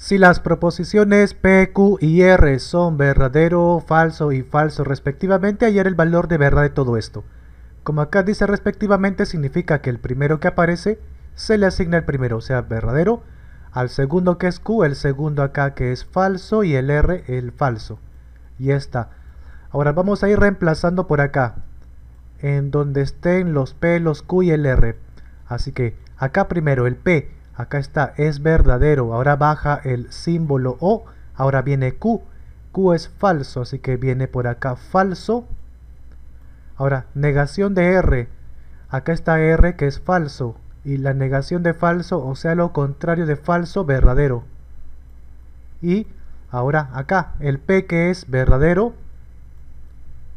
Si las proposiciones P, Q y R son verdadero, falso y falso respectivamente, hallar el valor de verdad de todo esto. Como acá dice respectivamente, significa que el primero que aparece se le asigna el primero, o sea, verdadero, al segundo que es Q, el segundo acá que es falso y el R el falso. Y está. Ahora vamos a ir reemplazando por acá, en donde estén los P, los Q y el R. Así que acá primero el P Acá está, es verdadero. Ahora baja el símbolo O. Ahora viene Q. Q es falso, así que viene por acá falso. Ahora, negación de R. Acá está R que es falso. Y la negación de falso, o sea, lo contrario de falso, verdadero. Y ahora acá, el P que es verdadero.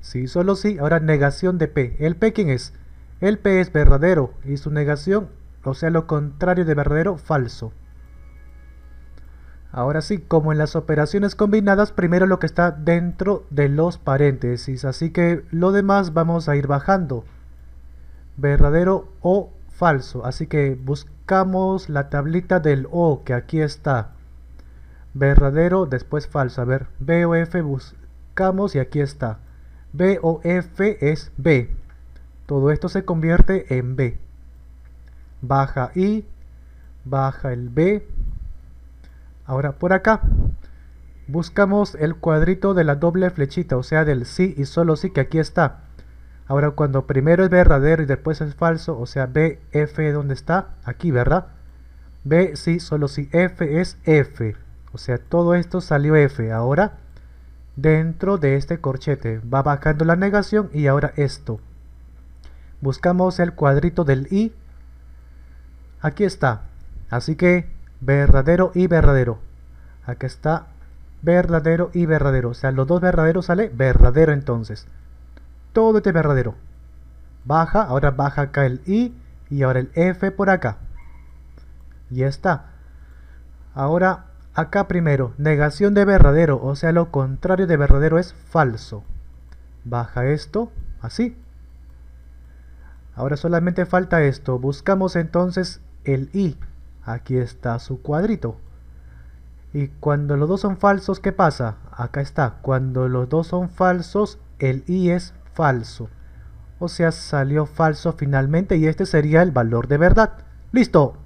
Sí, solo sí. Ahora negación de P. ¿El P quién es? El P es verdadero y su negación o sea, lo contrario de verdadero, falso. Ahora sí, como en las operaciones combinadas, primero lo que está dentro de los paréntesis. Así que lo demás vamos a ir bajando. Verdadero o falso. Así que buscamos la tablita del O, que aquí está. Verdadero, después falso. A ver, F, buscamos y aquí está. B F es B. Todo esto se convierte en B baja I, baja el B. Ahora por acá buscamos el cuadrito de la doble flechita, o sea del sí y solo sí que aquí está. Ahora cuando primero es verdadero y después es falso, o sea B, F, ¿dónde está? Aquí, ¿verdad? B, sí, solo sí, F es F. O sea, todo esto salió F. Ahora, dentro de este corchete, va bajando la negación y ahora esto. Buscamos el cuadrito del I, Aquí está. Así que verdadero y verdadero. Aquí está verdadero y verdadero. O sea, los dos verdaderos sale verdadero entonces. Todo este verdadero. Baja, ahora baja acá el i y ahora el f por acá. Ya está. Ahora, acá primero, negación de verdadero, o sea, lo contrario de verdadero es falso. Baja esto, así. Ahora solamente falta esto. Buscamos entonces el i. Aquí está su cuadrito. Y cuando los dos son falsos, ¿qué pasa? Acá está. Cuando los dos son falsos, el i es falso. O sea, salió falso finalmente y este sería el valor de verdad. ¡Listo!